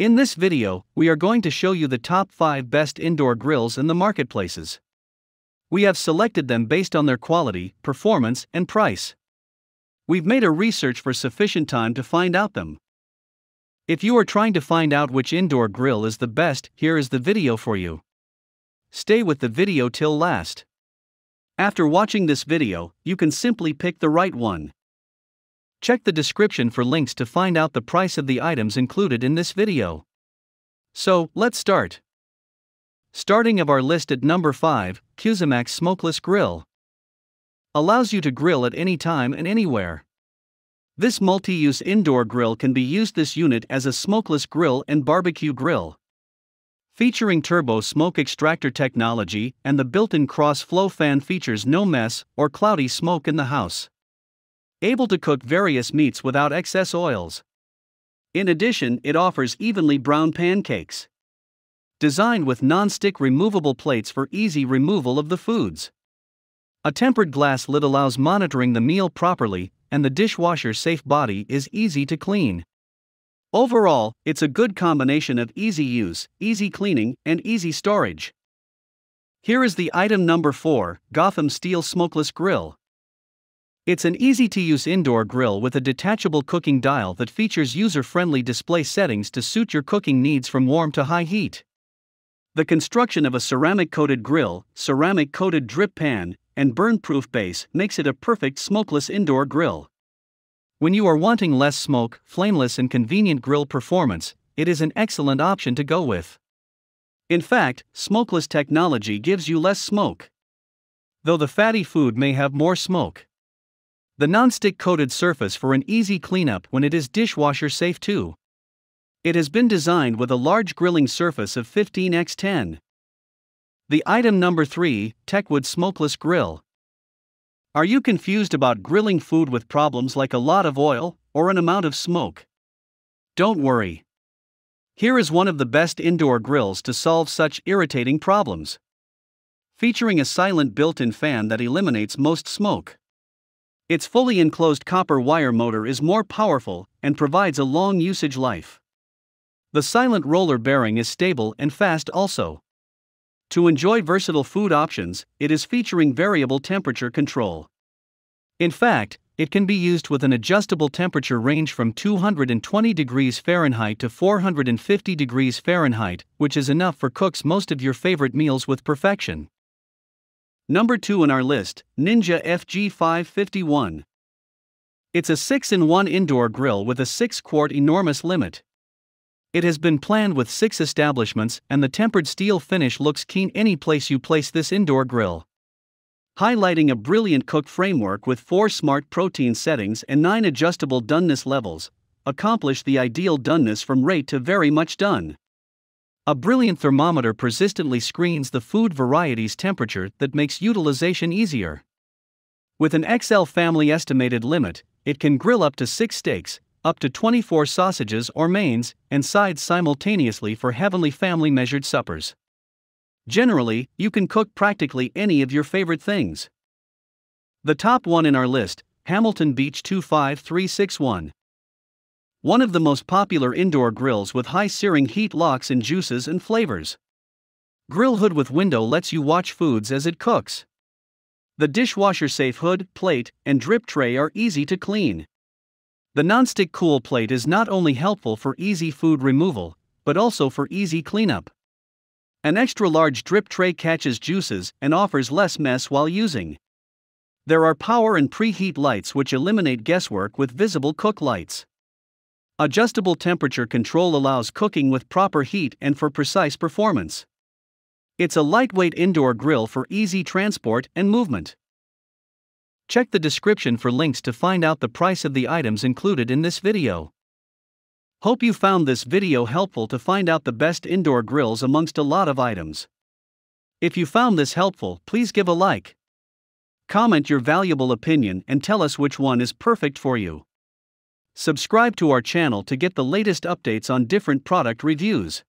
In this video, we are going to show you the top 5 best indoor grills in the marketplaces. We have selected them based on their quality, performance, and price. We've made a research for sufficient time to find out them. If you are trying to find out which indoor grill is the best, here is the video for you. Stay with the video till last. After watching this video, you can simply pick the right one. Check the description for links to find out the price of the items included in this video. So, let's start. Starting of our list at number 5, Cusimax Smokeless Grill. Allows you to grill at any time and anywhere. This multi-use indoor grill can be used this unit as a smokeless grill and barbecue grill. Featuring turbo smoke extractor technology and the built-in cross-flow fan features no mess or cloudy smoke in the house able to cook various meats without excess oils. In addition, it offers evenly browned pancakes. Designed with non-stick removable plates for easy removal of the foods. A tempered glass lid allows monitoring the meal properly, and the dishwasher safe body is easy to clean. Overall, it's a good combination of easy use, easy cleaning, and easy storage. Here is the item number 4 Gotham Steel Smokeless Grill. It's an easy-to-use indoor grill with a detachable cooking dial that features user-friendly display settings to suit your cooking needs from warm to high heat. The construction of a ceramic-coated grill, ceramic-coated drip pan, and burn-proof base makes it a perfect smokeless indoor grill. When you are wanting less smoke, flameless and convenient grill performance, it is an excellent option to go with. In fact, smokeless technology gives you less smoke. Though the fatty food may have more smoke the non-stick coated surface for an easy cleanup when it is dishwasher safe too. It has been designed with a large grilling surface of 15x10. The item number 3, Techwood Smokeless Grill. Are you confused about grilling food with problems like a lot of oil or an amount of smoke? Don't worry. Here is one of the best indoor grills to solve such irritating problems. Featuring a silent built-in fan that eliminates most smoke. Its fully enclosed copper wire motor is more powerful and provides a long usage life. The silent roller bearing is stable and fast also. To enjoy versatile food options, it is featuring variable temperature control. In fact, it can be used with an adjustable temperature range from 220 degrees Fahrenheit to 450 degrees Fahrenheit, which is enough for cooks most of your favorite meals with perfection. Number 2 on our list, Ninja FG551. It's a 6-in-1 indoor grill with a 6-quart enormous limit. It has been planned with 6 establishments and the tempered steel finish looks keen any place you place this indoor grill. Highlighting a brilliant cook framework with 4 smart protein settings and 9 adjustable doneness levels, accomplish the ideal doneness from rate to very much done. A brilliant thermometer persistently screens the food variety's temperature that makes utilization easier. With an XL family estimated limit, it can grill up to 6 steaks, up to 24 sausages or mains, and sides simultaneously for heavenly family measured suppers. Generally, you can cook practically any of your favorite things. The top one in our list Hamilton Beach 25361 one of the most popular indoor grills with high searing heat locks in juices and flavors. Grill hood with window lets you watch foods as it cooks. The dishwasher safe hood, plate, and drip tray are easy to clean. The nonstick cool plate is not only helpful for easy food removal, but also for easy cleanup. An extra large drip tray catches juices and offers less mess while using. There are power and preheat lights which eliminate guesswork with visible cook lights. Adjustable temperature control allows cooking with proper heat and for precise performance. It's a lightweight indoor grill for easy transport and movement. Check the description for links to find out the price of the items included in this video. Hope you found this video helpful to find out the best indoor grills amongst a lot of items. If you found this helpful, please give a like. Comment your valuable opinion and tell us which one is perfect for you. Subscribe to our channel to get the latest updates on different product reviews.